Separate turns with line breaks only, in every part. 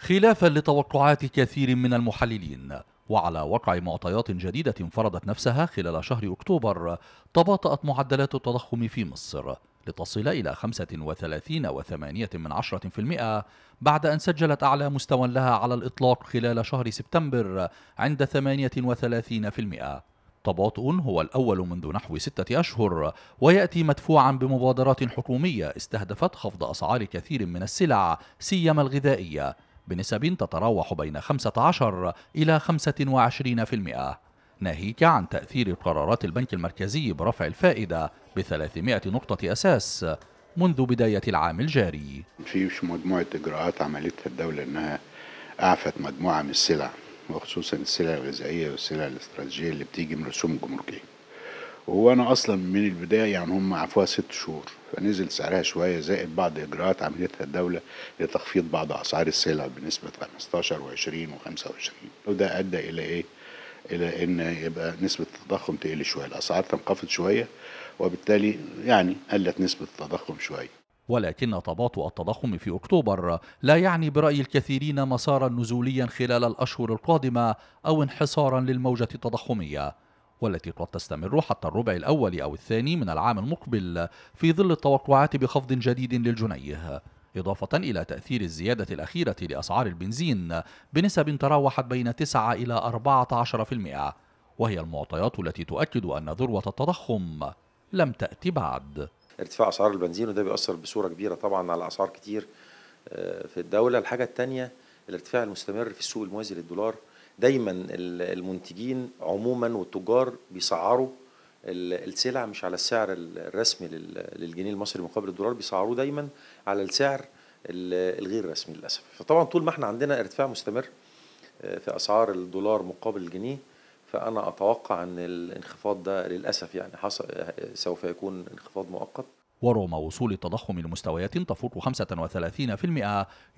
خلافا لتوقعات كثير من المحللين وعلى وقع معطيات جديدة فرضت نفسها خلال شهر أكتوبر تباطأت معدلات التضخم في مصر لتصل إلى 35.8% بعد أن سجلت أعلى مستوى لها على الإطلاق خلال شهر سبتمبر عند 38% تباطؤ هو الأول منذ نحو ستة أشهر ويأتي مدفوعا بمبادرات حكومية استهدفت خفض أسعار كثير من السلع سيما الغذائية بنسب تتراوح بين 15 إلى 25% ناهيك عن تأثير قرارات البنك المركزي برفع الفائدة ب 300 نقطة أساس منذ بداية العام الجاري
في مجموعة إجراءات عملتها الدولة أنها أعفت مجموعة من السلع وخصوصا السلع الغذائية والسلع الاستراتيجية اللي بتيجي من رسوم جمركية وهو انا اصلا من البدايه يعني هم عفوها ست شهور فنزل سعرها شويه زائد بعض اجراءات عملتها الدوله لتخفيض بعض اسعار السلع بنسبه 15 و20 و25 وده ادى الى ايه؟ الى ان يبقى نسبه التضخم تقل شويه الاسعار تنخفض شويه وبالتالي يعني قلت نسبه التضخم شويه
ولكن تباطؤ التضخم في اكتوبر لا يعني براي الكثيرين مسارا نزوليا خلال الاشهر القادمه او انحصارا للموجه التضخميه والتي قد تستمر حتى الربع الأول أو الثاني من العام المقبل في ظل التوقعات بخفض جديد للجنيه إضافة إلى تأثير الزيادة الأخيرة لأسعار البنزين بنسب تراوحت بين 9 إلى 14% وهي المعطيات التي تؤكد أن ذروة التضخم لم تأتي بعد
ارتفاع أسعار البنزين وده بيأثر بصورة كبيرة طبعا على أسعار كتير آه، في الدولة الحاجة الثانية الارتفاع المستمر في السوق الموازي للدولار دايما المنتجين عموما والتجار بيسعروا السلع مش على السعر الرسمي للجنيه المصري مقابل الدولار بيسعروه دايما على السعر الغير رسمي للاسف فطبعا طول ما احنا عندنا ارتفاع مستمر آه، في اسعار الدولار مقابل الجنيه فانا اتوقع ان الانخفاض ده للاسف يعني حصل سوف يكون انخفاض مؤقت
ورغم وصول التضخم لمستويات تفوق 35%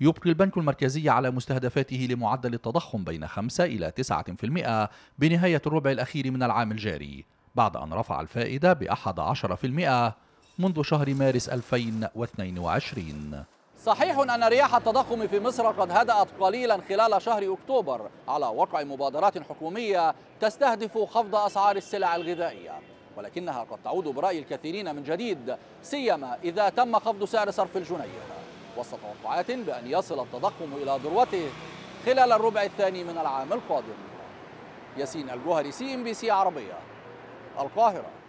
يبقي البنك المركزي على مستهدفاته لمعدل التضخم بين 5 إلى 9% بنهاية الربع الأخير من العام الجاري بعد أن رفع الفائدة بأحد 11% منذ شهر مارس 2022 صحيح أن رياح التضخم في مصر قد هدأت قليلا خلال شهر أكتوبر على وقع مبادرات حكومية تستهدف خفض أسعار السلع الغذائية ولكنها قد تعود برأي الكثيرين من جديد سيما إذا تم خفض سعر صرف الجنيه وسط توقعات بأن يصل التضخم إلى ذروته خلال الربع الثاني من العام القادم ياسين الجوهري سي ام بي سي عربية القاهرة